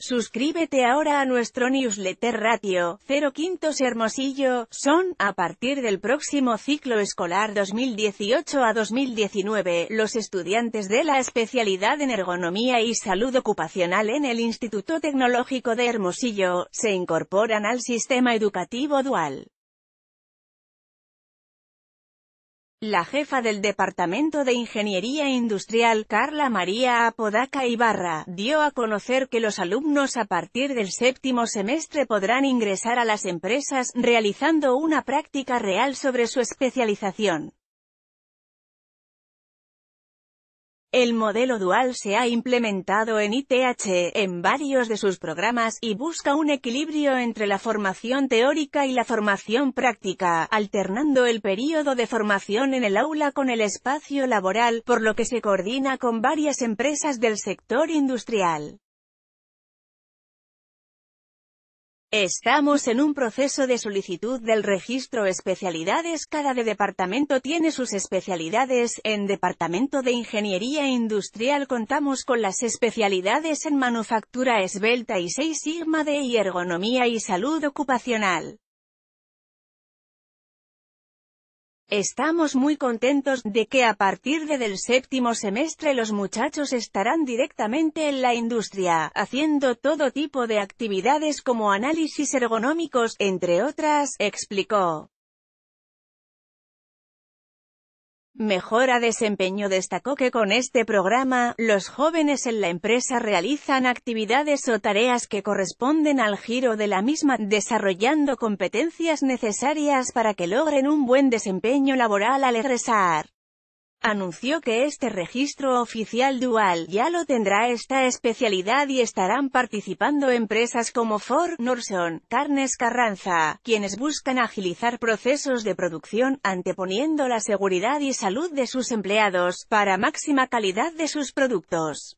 Suscríbete ahora a nuestro newsletter Ratio 0 Quintos Hermosillo, son, a partir del próximo ciclo escolar 2018 a 2019, los estudiantes de la especialidad en Ergonomía y Salud Ocupacional en el Instituto Tecnológico de Hermosillo, se incorporan al sistema educativo dual. La jefa del Departamento de Ingeniería Industrial, Carla María Apodaca Ibarra, dio a conocer que los alumnos a partir del séptimo semestre podrán ingresar a las empresas, realizando una práctica real sobre su especialización. El modelo dual se ha implementado en ITH e en varios de sus programas y busca un equilibrio entre la formación teórica y la formación práctica, alternando el periodo de formación en el aula con el espacio laboral, por lo que se coordina con varias empresas del sector industrial. Estamos en un proceso de solicitud del registro especialidades. Cada de departamento tiene sus especialidades. En Departamento de Ingeniería Industrial contamos con las especialidades en Manufactura Esbelta y 6 Sigma de y Ergonomía y Salud Ocupacional. Estamos muy contentos de que a partir de del séptimo semestre los muchachos estarán directamente en la industria, haciendo todo tipo de actividades como análisis ergonómicos, entre otras, explicó. Mejora desempeño destacó que con este programa, los jóvenes en la empresa realizan actividades o tareas que corresponden al giro de la misma, desarrollando competencias necesarias para que logren un buen desempeño laboral al egresar. Anunció que este registro oficial dual ya lo tendrá esta especialidad y estarán participando empresas como Ford, Norson, Carnes Carranza, quienes buscan agilizar procesos de producción, anteponiendo la seguridad y salud de sus empleados, para máxima calidad de sus productos.